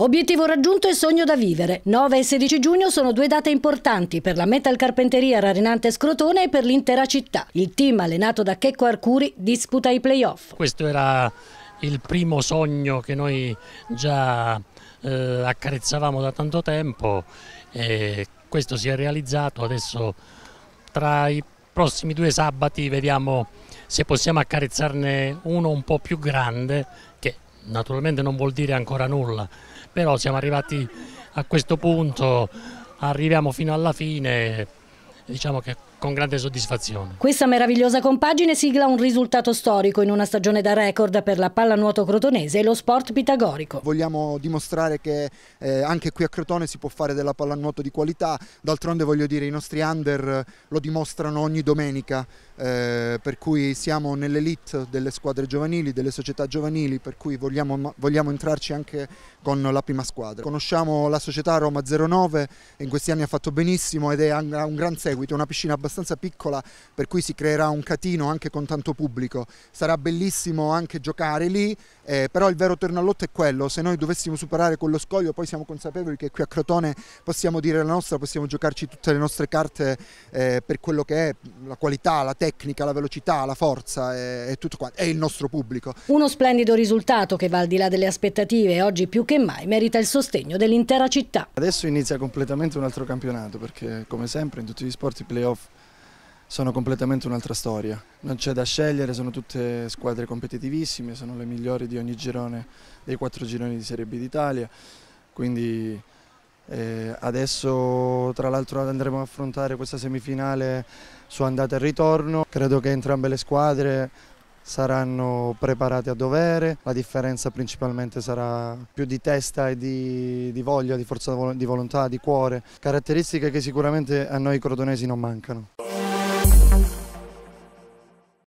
Obiettivo raggiunto e sogno da vivere. 9 e 16 giugno sono due date importanti per la Metal Carpenteria Rarinante Scrotone e per l'intera città. Il team allenato da Checco Arcuri disputa i playoff. Questo era il primo sogno che noi già eh, accarezzavamo da tanto tempo e questo si è realizzato adesso tra i prossimi due sabati vediamo se possiamo accarezzarne uno un po' più grande che naturalmente non vuol dire ancora nulla però siamo arrivati a questo punto, arriviamo fino alla fine, diciamo che con grande soddisfazione. Questa meravigliosa compagine sigla un risultato storico in una stagione da record per la pallanuoto crotonese e lo sport pitagorico. Vogliamo dimostrare che eh, anche qui a Crotone si può fare della pallanuoto di qualità, d'altronde voglio dire i nostri under lo dimostrano ogni domenica, eh, per cui siamo nell'elite delle squadre giovanili, delle società giovanili, per cui vogliamo, vogliamo entrarci anche con la prima squadra. Conosciamo la società Roma 09, in questi anni ha fatto benissimo ed è un gran seguito, è una piscina abbastanza piccola per cui si creerà un catino anche con tanto pubblico. Sarà bellissimo anche giocare lì, eh, però il vero tornallotto è quello, se noi dovessimo superare quello scoglio poi siamo consapevoli che qui a Crotone possiamo dire la nostra, possiamo giocarci tutte le nostre carte eh, per quello che è la qualità, la tecnica, la velocità, la forza eh, e tutto quanto, è il nostro pubblico. Uno splendido risultato che va al di là delle aspettative, oggi più che mai merita il sostegno dell'intera città. Adesso inizia completamente un altro campionato perché come sempre in tutti gli sport i playoff sono completamente un'altra storia. Non c'è da scegliere, sono tutte squadre competitivissime, sono le migliori di ogni girone, dei quattro gironi di Serie B d'Italia, quindi eh, adesso tra l'altro andremo a affrontare questa semifinale su andata e ritorno, credo che entrambe le squadre saranno preparati a dovere, la differenza principalmente sarà più di testa e di, di voglia, di forza di volontà, di cuore, caratteristiche che sicuramente a noi crodonesi non mancano.